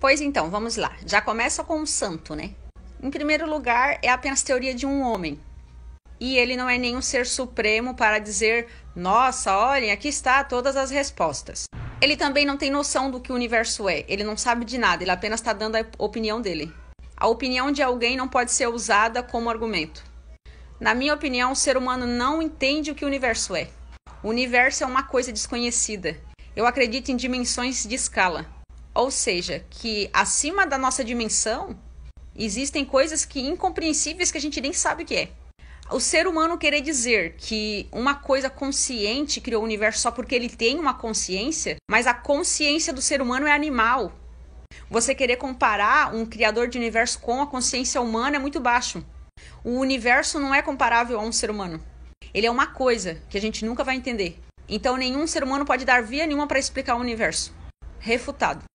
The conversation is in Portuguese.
Pois então, vamos lá. Já começa com um santo, né? Em primeiro lugar, é apenas teoria de um homem. E ele não é nenhum ser supremo para dizer: nossa, olhem, aqui está todas as respostas. Ele também não tem noção do que o universo é, ele não sabe de nada, ele apenas está dando a opinião dele. A opinião de alguém não pode ser usada como argumento. Na minha opinião, o ser humano não entende o que o universo é. O universo é uma coisa desconhecida. Eu acredito em dimensões de escala. Ou seja, que acima da nossa dimensão existem coisas que incompreensíveis que a gente nem sabe o que é. O ser humano querer dizer que uma coisa consciente criou o universo só porque ele tem uma consciência, mas a consciência do ser humano é animal. Você querer comparar um criador de universo com a consciência humana é muito baixo. O universo não é comparável a um ser humano. Ele é uma coisa que a gente nunca vai entender. Então nenhum ser humano pode dar via nenhuma para explicar o universo. Refutado.